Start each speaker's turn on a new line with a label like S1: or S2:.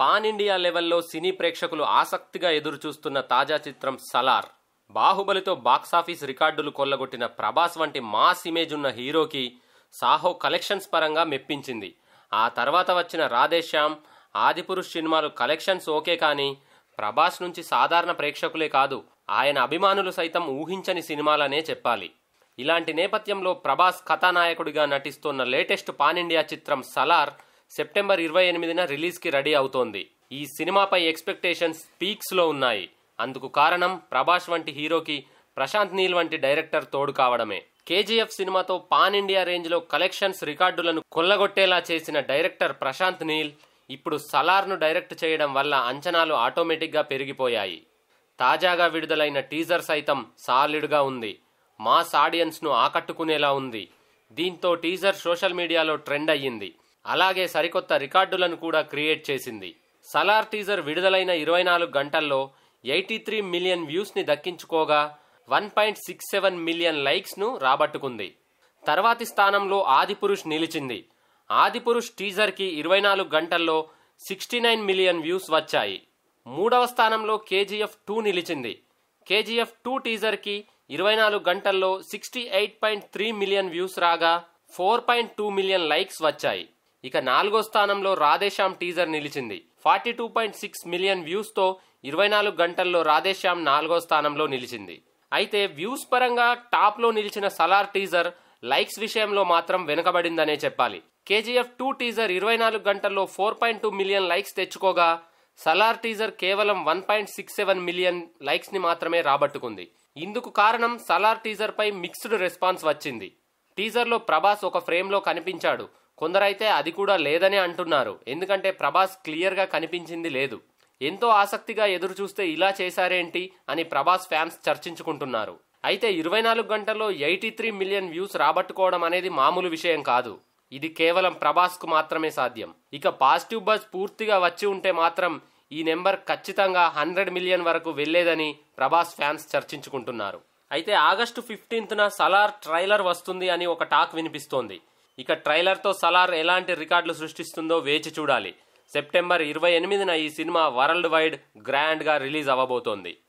S1: pan India లెవెల్లో సినీ ప్రేక్షకులు ఆసక్తిగా ఎదురుచూస్తున్న తాజా చిత్రం సలార్ బాహుబలితో బాక్సాఫీస్ రికార్డులు కొల్లగొట్టిన ప్రభాస్ వంటి మాస్ ఇమేజ్ ఉన్న హీరోకి సాహో కలెక్షన్స్ పరంగా మెప్పించింది ఆ తర్వాత వచ్చిన రాధేశ్యామ్ ఆదిపురుష్ సినిమాలు కలెక్షన్స్ ఓకే కానీ ప్రభాస్ నుంచి సాధారణ ప్రేక్షకులే కాదు ఆయన అభిమానులు సైతం ఊహించని సినిమాలనే చెప్పాలి ఇలాంటి నేపథ్యంలో ప్రభాస్ కథానాయకుడిగా నటిస్తున్న లేటెస్ట్ పాన్ ఇండియా చిత్రం సలార్ సెప్టెంబర్ ఇరవై ఎనిమిదిన రిలీజ్కి రెడీ అవుతోంది ఈ సినిమాపై ఎక్స్పెక్టేషన్స్ పీక్స్లో ఉన్నాయి అందుకు కారణం ప్రభాష్ వంటి హీరోకి ప్రశాంత్ నీల్ వంటి డైరెక్టర్ తోడు కావడమే కేజీఎఫ్ సినిమాతో పాన్ ఇండియా రేంజ్లో కలెక్షన్స్ రికార్డులను కొల్లగొట్టేలా చేసిన డైరెక్టర్ ప్రశాంత్ నీల్ ఇప్పుడు సలార్ను డైరెక్ట్ చేయడం వల్ల అంచనాలు ఆటోమేటిక్గా పెరిగిపోయాయి తాజాగా విడుదలైన టీజర్ సైతం సాలిడ్గా ఉంది మాస్ ఆడియన్స్ను ఆకట్టుకునేలా ఉంది దీంతో టీజర్ సోషల్ మీడియాలో ట్రెండ్ అయ్యింది అలాగే సరికొత్త రికార్డులను కూడా క్రియేట్ చేసింది సలార్ టీజర్ విడుదలైన ఇరవై నాలుగు గంటల్లో ఎయిటీ త్రీ మిలియన్ వ్యూస్ని దక్కించుకోగా one point six seven million లైక్స్ను రాబట్టుకుంది తర్వాతి స్థానంలో ఆదిపురుష్ నిలిచింది ఆదిపురుష్ టీజర్కి ఇరవై నాలుగు గంటల్లో సిక్స్టీ నైన్ మిలియన్ వ్యూస్ వచ్చాయి మూడవ స్థానంలో కేజీఎఫ్ టూ నిలిచింది కేజీఎఫ్ టూ టీజర్కి ఇరవై నాలుగు గంటల్లో sixty eight point three million views రాగా four point two million likes వచ్చాయి ఇక నాలుగో స్థానంలో రాధేశ్యామ్ టీజర్ నిలిచింది forty two point six million వ్యూస్తో ఇరవై నాలుగు గంటల్లో రాధేశ్యామ్ నాలుగో స్థానంలో నిలిచింది అయితే వ్యూస్ పరంగా టాప్లో నిలిచిన సలార్ టీజర్ లైక్స్ విషయంలో మాత్రం వెనుకబడిందనే చెప్పాలి కేజీఎఫ్ టూ టీజర్ ఇరవై నాలుగు గంటల్లో four point two million likes తెచ్చుకోగా సలార్ టీజర్ కేవలం one point six seven million లైక్స్ని మాత్రమే రాబట్టుకుంది ఇందుకు కారణం సలార్ టీజర్పై మిక్స్డ్ రెస్పాన్స్ వచ్చింది టీజర్లో ప్రభాస్ ఒక ఫ్రేమ్లో కనిపించాడు కొందరైతే అది కూడా లేదనే అంటున్నారు ఎందుకంటే ప్రభాస్ క్లియర్గా కనిపించింది లేదు ఎంతో ఆసక్తిగా ఎదురు చూస్తే ఇలా చేశారేంటి అని ప్రభాస్ ఫ్యాన్స్ చర్చించుకుంటున్నారు అయితే ఇరవై నాలుగు గంటల్లో ఎయిటీ త్రీ మిలియన్ వ్యూస్ రాబట్టుకోవడం అనేది మామూలు విషయం కాదు ఇది కేవలం ప్రభాస్కు మాత్రమే సాధ్యం ఇక పాజిటివ్ బజ్ పూర్తిగా వచ్చి ఉంటే మాత్రం ఈ నెంబర్ ఖచ్చితంగా హండ్రెడ్ మిలియన్ వరకు వెళ్లేదని ప్రభాస్ ఫ్యాన్స్ చర్చించుకుంటున్నారు అయితే ఆగస్టు ఫిఫ్టీన్త్న సలార్ ట్రైలర్ వస్తుంది అని ఒక టాక్ వినిపిస్తోంది ఇక ట్రైలర్తో సలార్ ఎలాంటి రికార్డులు సృష్టిస్తుందో వేచి చూడాలి సెప్టెంబర్ ఇరవై ఎనిమిదిన ఈ సినిమా వరల్డ్ వైడ్ గ్రాండ్గా రిలీజ్ అవ్వబోతోంది